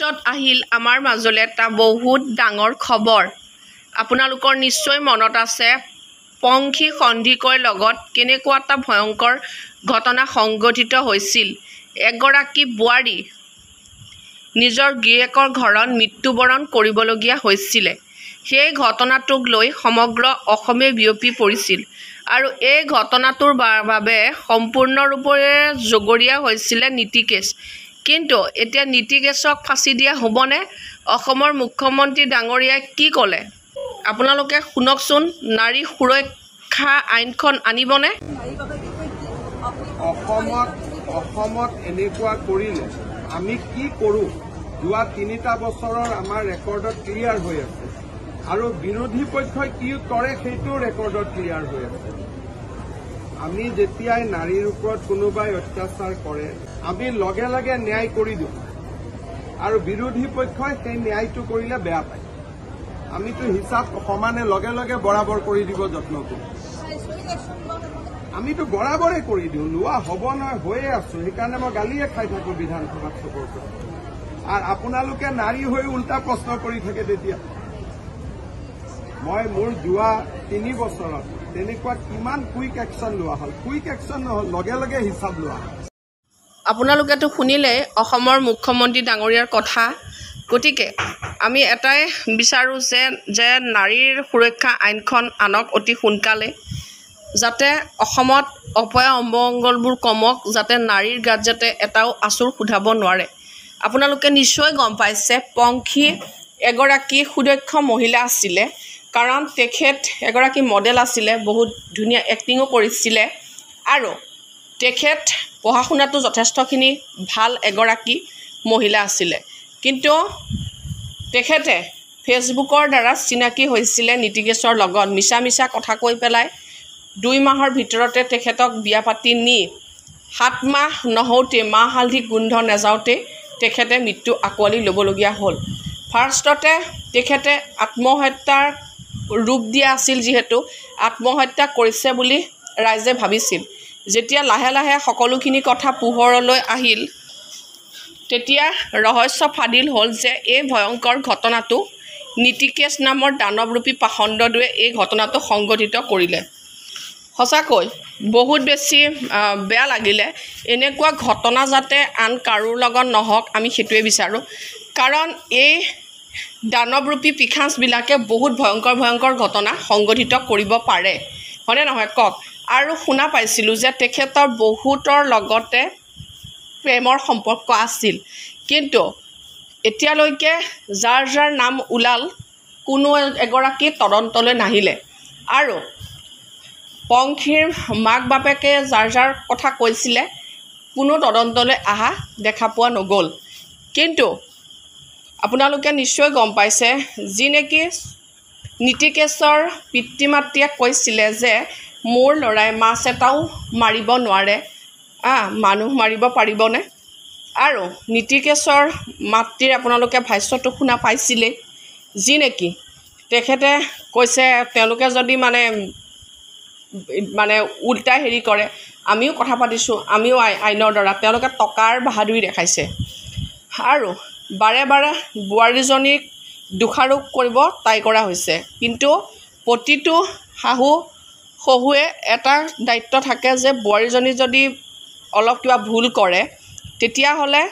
মুহূৰ্তত আহিল আমাৰ মাজলৈ এটা বহুত ডাঙৰ খবৰ আপোনালোকৰ নিশ্চয় মনত আছে পংখী সন্ধিকৈৰ লগত কেনেকুৱা এটা ভয়ংকৰ ঘটনা সংঘটিত হৈছিল এগৰাকী বোৱাৰী নিজৰ গিৰিয়েকৰ ঘৰত মৃত্যুবৰণ কৰিবলগীয়া হৈছিলে সেই ঘটনাটোক লৈ সমগ্ৰ অসমে বিয়পি পৰিছিল আৰু এই ঘটনাটোৰ বাবে সম্পূৰ্ণৰূপে জগৰীয়া হৈছিলে নীতিকেশ কিন্তু এতিয়া নীতি নীতিকেশক ফাঁচি দিয়া হ'বনে অসমৰ মুখ্যমন্ত্ৰী ডাঙৰীয়াই কি ক'লে আপোনালোকে শুনকচোন নাৰী সুৰক্ষা আইনখন আনিবনে অসমত অসমত এনেকুৱা কৰিলে আমি কি কৰোঁ যোৱা তিনিটা বছৰৰ আমাৰ ৰেকৰ্ডত ক্লিয়াৰ হৈ আছে আৰু বিৰোধী পক্ষই কি কৰে সেইটো ৰেকৰ্ডত ক্লিয়াৰ হৈ আছে আমি যেতিয়াই নাৰীৰ ওপৰত কোনোবাই অত্যাচাৰ কৰে আমি লগে লগে ন্যায় কৰি দিওঁ আৰু বিৰোধী পক্ষই সেই ন্যায়টো কৰিলে বেয়া পায় আমিতো হিচাপ সমানে লগে লগে বৰাবৰ কৰি দিব যত্ন আমি তো বৰাবৰে কৰে দিও লোয়া হব নহয় হৈয়ে আছো সেইকাৰণে মই গালিয়ে খাই থাকো বিধানসভা চপৰ্ক আৰু আপোনালোকে নাৰী হৈ উল্টা প্ৰশ্ন কৰি থাকে তেতিয়া মই মোৰ যোৱা তিনি বছৰত তেনেকুৱা কিমান কুইক একশ্যন লোৱা হ'ল কুইক একশ্যন লগে লগে হিচাপ লোৱা আপোনালোকেতো শুনিলে অসমৰ মুখ্যমন্ত্ৰী ডাঙৰীয়াৰ কথা গতিকে আমি এটাই বিচাৰোঁ যে যে নাৰীৰ সুৰক্ষা আইনখন আনক অতি সোনকালে যাতে অসমত অপয়া অম্বংগলবোৰ কমক যাতে নাৰীৰ গাত যাতে এটাও আঁচোৰ সোধাব নোৱাৰে আপোনালোকে নিশ্চয় গম পাইছে পংখী এগৰাকী সুদক্ষ মহিলা আছিলে কাৰণ তেখেত এগৰাকী মডেল আছিলে বহুত ধুনীয়া এক্টিঙো কৰিছিলে আৰু তেখেত পঢ়া শুনাতো যথেষ্টখিনি ভাল এগৰাকী মহিলা আছিলে কিন্তু তেখেতে ফেচবুকৰ দ্বাৰা চিনাকি হৈছিলে নীতিকেশৰ লগত মিছা মিছা কথা কৈ পেলাই দুই মাহৰ ভিতৰতে তেখেতক বিয়া পাতি নি সাত মাহ নহওঁতেই মাহ হালধি গোন্ধ নেযাওঁতেই তেখেতে মৃত্যু আঁকোৱালি ল'বলগীয়া হ'ল ফাৰ্ষ্টতে তেখেতে আত্মহত্যাৰ ৰূপ দিয়া আছিল যিহেতু আত্মহত্যা কৰিছে বুলি ৰাইজে ভাবিছিল যেতিয়া লাহে লাহে সকলোখিনি কথা পোহৰলৈ আহিল তেতিয়া ৰহস্য ফাদিল হ'ল যে এই ভয়ংকৰ ঘটনাটো নীতিকেশ নামৰ দানৱৰূপী পাখণ্ডদুৱে এই ঘটনাটো সংঘটিত কৰিলে সঁচাকৈ বহুত বেছি বেয়া লাগিলে এনেকুৱা ঘটনা যাতে আন কাৰো লগত নহওক আমি সেইটোৱে বিচাৰোঁ কাৰণ এই দানৱৰূপী পিখাঁচবিলাকে বহুত ভয়ংকৰ ভয়ংকৰ ঘটনা সংঘটিত কৰিব পাৰে হয়নে নহয় কওক আৰু শুনা পাইছিলোঁ যে তেখেতৰ বহুতৰ লগতে প্ৰেমৰ সম্পৰ্ক আছিল কিন্তু এতিয়ালৈকে যাৰ যাৰ নাম ওলাল কোনো এগৰাকী তদন্তলৈ নাহিলে আৰু পংখীৰ মাক বাপেকে যাৰ যাৰ কথা কৈছিলে কোনো তদন্তলৈ অহা দেখা পোৱা নগ'ল কিন্তু আপোনালোকে নিশ্চয় গম পাইছে যি নেকি নীতিকেশ্বৰ পিতৃ মাতৃয়ে কৈছিলে যে মোৰ ল'ৰাই মাছ এটাও মাৰিব নোৱাৰে আ মানুহ মাৰিব পাৰিবনে আৰু নীতিকেশৰ মাতৃৰ আপোনালোকে ভাষ্যটো শুনা পাইছিলেই যি নেকি তেখেতে কৈছে তেওঁলোকে যদি মানে মানে উল্টা হেৰি কৰে আমিও কথা পাতিছোঁ আমিও আইনৰ দ্বাৰা তেওঁলোকে টকাৰ বাহাদুৰি দেখাইছে আৰু বাৰে বাৰে বোৱাৰীজনীক দোষাৰোপ কৰিব তাই কৰা হৈছে কিন্তু প্ৰতিটো শাহু শহুৱে এটা দায়িত্ব থাকে যে বোৱাৰীজনী যদি অলপ কিবা ভুল কৰে তেতিয়াহ'লে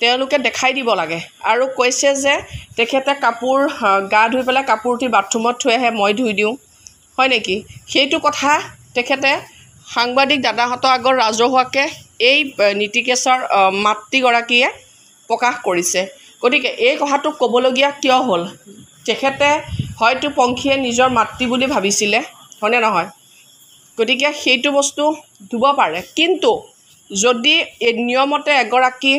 তেওঁলোকে দেখাই দিব লাগে আৰু কৈছে যে তেখেতে কাপোৰ গা ধুই পেলাই কাপোৰ উঠি বাথৰুমত থৈ আহে মই ধুই দিওঁ হয় নেকি সেইটো কথা তেখেতে সাংবাদিক দাদাহঁতৰ আগত ৰাজহুৱাকৈ এই নীতিকেশৰ মাতৃগৰাকীয়ে প্ৰকাশ কৰিছে গতিকে এই কথাটো ক'বলগীয়া কিয় হ'ল তেখেতে হয়তো পংখীয়ে নিজৰ মাতৃ বুলি ভাবিছিলে হয়নে নহয় গতিকে সেইটো বস্তু ধুব পাৰে কিন্তু যদি এই নিয়মতে এগৰাকী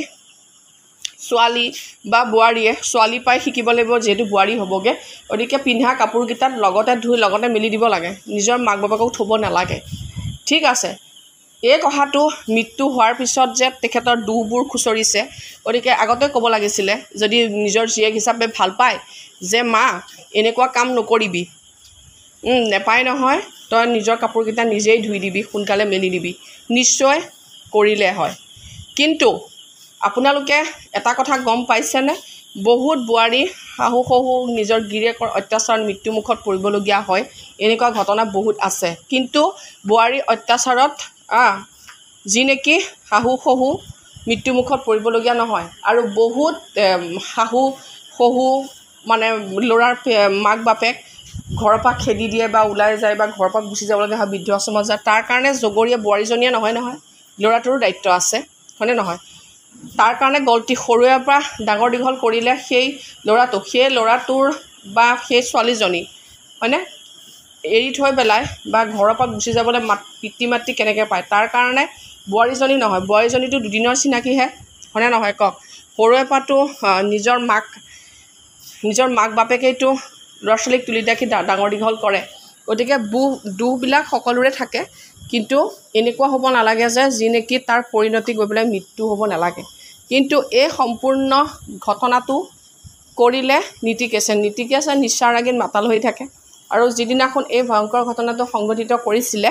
ছোৱালী বা বোৱাৰীয়ে ছোৱালী পাই শিকিব লাগিব যিহেতু বোৱাৰী হ'বগৈ গতিকে পিন্ধা কাপোৰকেইটাত লগতে ধুই লগতে মেলি দিব লাগে নিজৰ মাক বাপেকক থ'ব নালাগে ঠিক আছে এই কথাটো মৃত্যু হোৱাৰ পিছত যে তেখেতৰ দুখবোৰ খুচৰিছে গতিকে আগতে ক'ব লাগিছিলে যদি নিজৰ জীয়েক হিচাপে ভাল পায় যে মা এনেকুৱা কাম নকৰিবি নেপায় নহয় তই নিজৰ কাপোৰকেইটা নিজেই ধুই দিবি সোনকালে মেলি দিবি নিশ্চয় কৰিলে হয় কিন্তু আপোনালোকে এটা কথা গম পাইছেনে বহুত বোৱাৰী শাহু শহু নিজৰ গিৰিয়েকৰ অত্যাচাৰত মৃত্যুমুখত পৰিবলগীয়া হয় এনেকুৱা ঘটনা বহুত আছে কিন্তু বোৱাৰী অত্যাচাৰত আ যি নেকি শাহু শহু মৃত্যুমুখত পৰিবলগীয়া নহয় আৰু বহুত শাহু শহু মানে ল'ৰাৰ মাক বাপেক ঘৰৰ পৰা খেদি দিয়ে বা ওলাই যায় বা ঘৰৰ পৰা গুচি যাবলগীয়া হয় বৃদ্ধ আশ্ৰমত যায় তাৰ কাৰণে জগৰীয়া বোৱাৰীজনীয়ে নহয় নহয় ল'ৰাটোৰো দায়িত্ব আছে হয়নে নহয় তাৰ কাৰণে গলটি সৰুৰে পৰা ডাঙৰ দীঘল কৰিলে সেই ল'ৰাটো সেই ল'ৰাটোৰ বা সেই ছোৱালীজনী হয়নে এৰি থৈ পেলাই বা ঘৰৰ পৰা গুচি যাবলৈ মাত পিতৃ মাতৃ কেনেকৈ পায় তাৰ কাৰণে বোৱাৰীজনী নহয় বোৱাৰীজনীটো দুদিনৰ চিনাকিহে হয়নে নহয় কওক সৰুৰে পৰাতো নিজৰ মাক নিজৰ মাক বাপেকেইটো ল'ৰা ছোৱালীক তুলি দেখি ডাঙৰ দীঘল কৰে গতিকে বু দুখবিলাক সকলোৰে থাকে কিন্তু এনেকুৱা হ'ব নালাগে যে যি নেকি তাৰ পৰিণতি গৈ পেলাই মৃত্যু হ'ব নালাগে কিন্তু এই সম্পূৰ্ণ ঘটনাটো কৰিলে নীতি নীতি নীতিকেশে নিচাৰ নিচাৰাগীত মাতাল হৈ থাকে আৰু যিদিনাখন এই ভয়ংকৰ ঘটনাটো সংঘটিত কৰিছিলে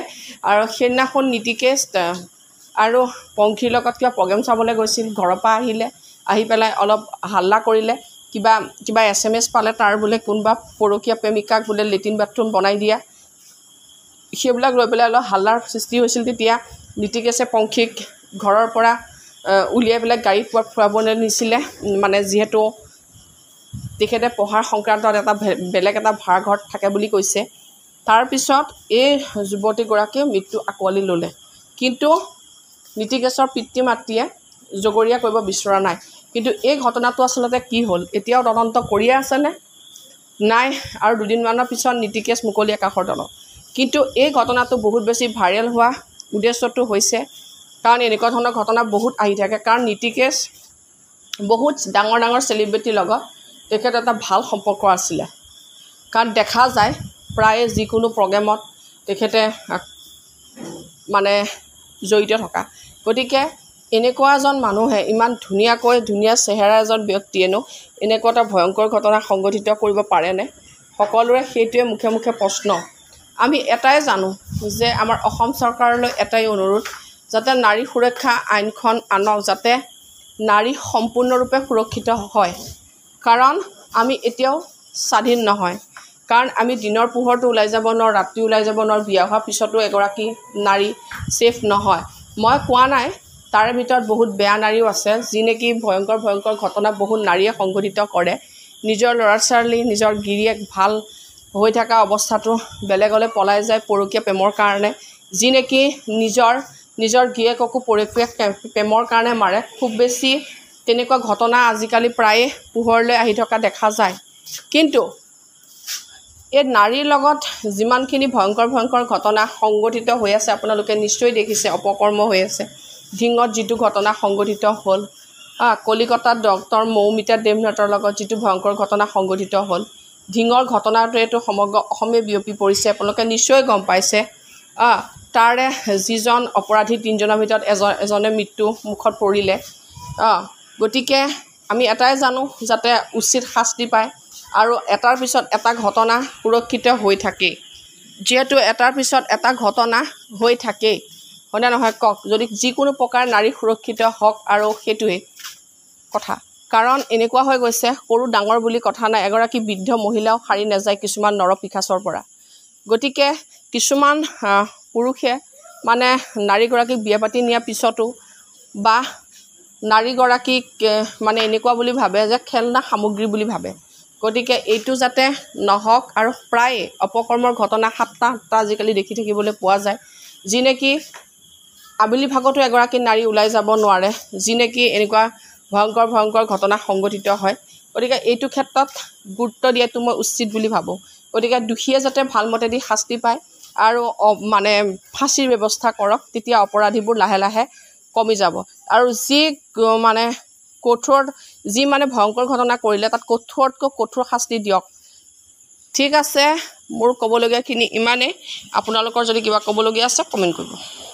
আৰু সেইদিনাখন নীতিকে আৰু পংখীৰ লগত কিবা প্ৰগ্ৰেম চাবলৈ গৈছিল ঘৰৰ পৰা আহিলে আহি পেলাই অলপ হাল্লা কৰিলে কিবা কিবা এছ এম এছ পালে তাৰ বোলে কোনোবা পৰকীয়া প্ৰেমিকাক বোলে লেট্ৰিন বাথৰুম বনাই দিয়া সেইবিলাক লৈ পেলাই অলপ হাল্লাৰ সৃষ্টি হৈছিল তেতিয়া নীতিকেছে পংখীক ঘৰৰ পৰা উলিয়াই পেলাই গাড়ী ফুৰাবলৈ নিছিলে মানে যিহেতু তেখেতে পঢ়াৰ সংক্ৰান্তত এটা বেলেগ এটা ভাড়াঘৰত থাকে বুলি কৈছে তাৰপিছত এই যুৱতীগৰাকীয়ে মৃত্যু আঁকোৱালি ল'লে কিন্তু নীতিকেশৰ পিতৃ মাতৃয়ে জগৰীয়া কৰিব বিচৰা নাই কিন্তু এই ঘটনাটো আচলতে কি হ'ল এতিয়াও তদন্ত কৰিয়ে আছেনে নাই আৰু দুদিনমানৰ পিছত নীতিকেশ মুকলি আকাশৰ তলত কিন্তু এই ঘটনাটো বহুত বেছি ভাইৰেল হোৱা উদ্দেশ্যটো হৈছে কাৰণ এনেকুৱা ধৰণৰ ঘটনা বহুত আহি থাকে কাৰণ নীতিকেশ বহুত ডাঙৰ ডাঙৰ চেলিব্ৰিটিৰ লগত তেখেত এটা ভাল সম্পৰ্ক আছিলে কাৰণ দেখা যায় প্ৰায়ে যিকোনো প্ৰগ্ৰেমত তেখেতে মানে জড়িত থকা গতিকে এনেকুৱা এজন মানুহে ইমান ধুনীয়াকৈ ধুনীয়া চেহেৰা এজন ব্যক্তিয়েনো এনেকুৱা এটা ভয়ংকৰ ঘটনা সংঘটিত কৰিব পাৰেনে সকলোৰে সেইটোৱে মুখে মুখে প্ৰশ্ন আমি এটাই জানো যে আমাৰ অসম চৰকাৰলৈ এটাই অনুৰোধ যাতে নাৰী সুৰক্ষা আইনখন আনক যাতে নাৰী সম্পূৰ্ণৰূপে সুৰক্ষিত হয় কাৰণ আমি এতিয়াও স্বাধীন নহয় কাৰণ আমি দিনৰ পোহৰটো ওলাই যাব নোৱাৰোঁ ৰাতি ওলাই যাব নোৱাৰোঁ বিয়া হোৱাৰ পিছতো এগৰাকী নাৰী ছেফ নহয় মই কোৱা নাই তাৰে ভিতৰত বহুত বেয়া নাৰীও আছে যি নেকি ভয়ংকৰ ভয়ংকৰ ঘটনা বহুত নাৰীয়ে সংঘটিত কৰে নিজৰ ল'ৰা ছোৱালী নিজৰ গিৰিয়েক ভাল হৈ থকা অৱস্থাটো বেলেগলৈ পলাই যায় পৰকীয়া প্ৰেমৰ কাৰণে যি নেকি নিজৰ নিজৰ গিৰিয়েককো পৰকীয়া প্ৰেমৰ কাৰণে মাৰে খুব বেছি তেনেকুৱা ঘটনা আজিকালি প্ৰায়ে পোহৰলৈ আহি থকা দেখা যায় কিন্তু এই নাৰীৰ লগত যিমানখিনি ভয়ংকৰ ভয়ংকৰ ঘটনা সংঘটিত হৈ আছে আপোনালোকে নিশ্চয় দেখিছে অপকৰ্ম হৈ আছে ঢিঙত যিটো ঘটনা সংঘটিত হ'ল কলিকতাত ডক্টৰ মৌমিতা দেৱনাথৰ লগত যিটো ভয়ংকৰ ঘটনা সংঘটিত হ'ল ঢিঙৰ ঘটনাটোৱেতো সমগ্ৰ অসমে বিয়পি পৰিছে আপোনালোকে নিশ্চয় গম পাইছে তাৰে যিজন অপৰাধী তিনিজনৰ ভিতৰত এজন এজনে মৃত্যু মুখত পৰিলে গতিকে আমি এটাই জানো যাতে উচিত শাস্তি পায় আৰু এটাৰ পিছত এটা ঘটনা সুৰক্ষিত হৈ থাকেই যিহেতু এটাৰ পিছত এটা ঘটনা হৈ থাকেই হয়নে নহয় কওক যদি যিকোনো প্ৰকাৰ নাৰী সুৰক্ষিত হওক আৰু সেইটোৱেই কথা কাৰণ এনেকুৱা হৈ গৈছে সৰু ডাঙৰ বুলি কথা নাই এগৰাকী বৃদ্ধ মহিলাও সাৰি নাযায় কিছুমান নৰপিখাচৰ পৰা গতিকে কিছুমান পুৰুষে মানে নাৰীগৰাকীক বিয়া পাতি নিয়াৰ পিছতো বা নাৰীগৰাকীক মানে এনেকুৱা বুলি ভাবে যে খেলনা সামগ্ৰী বুলি ভাবে গতিকে এইটো যাতে নহওক আৰু প্ৰায়ে অপকৰ্মৰ ঘটনা সাতটা আঠটা আজিকালি দেখি থাকিবলৈ পোৱা যায় যি নেকি আবেলি ভাগতো এগৰাকী নাৰী ওলাই যাব নোৱাৰে যি নেকি এনেকুৱা ভয়ংকৰ ভয়ংকৰ ঘটনা সংঘটিত হয় গতিকে এইটো ক্ষেত্ৰত গুৰুত্ব দিয়াটো মই উচিত বুলি ভাবোঁ গতিকে দোষীয়ে যাতে ভালমতেদি শাস্তি পায় আৰু মানে ফাঁচীৰ ব্যৱস্থা কৰক তেতিয়া অপৰাধীবোৰ লাহে লাহে কমি যাব আৰু যি মানে কঠোৰ যি মানে ভয়ংকৰ ঘটনা কৰিলে তাত কঠোৰতকৈ কঠোৰ শাস্তি দিয়ক ঠিক আছে মোৰ ক'বলগীয়াখিনি ইমানেই আপোনালোকৰ যদি কিবা ক'বলগীয়া আছে কমেণ্ট কৰিব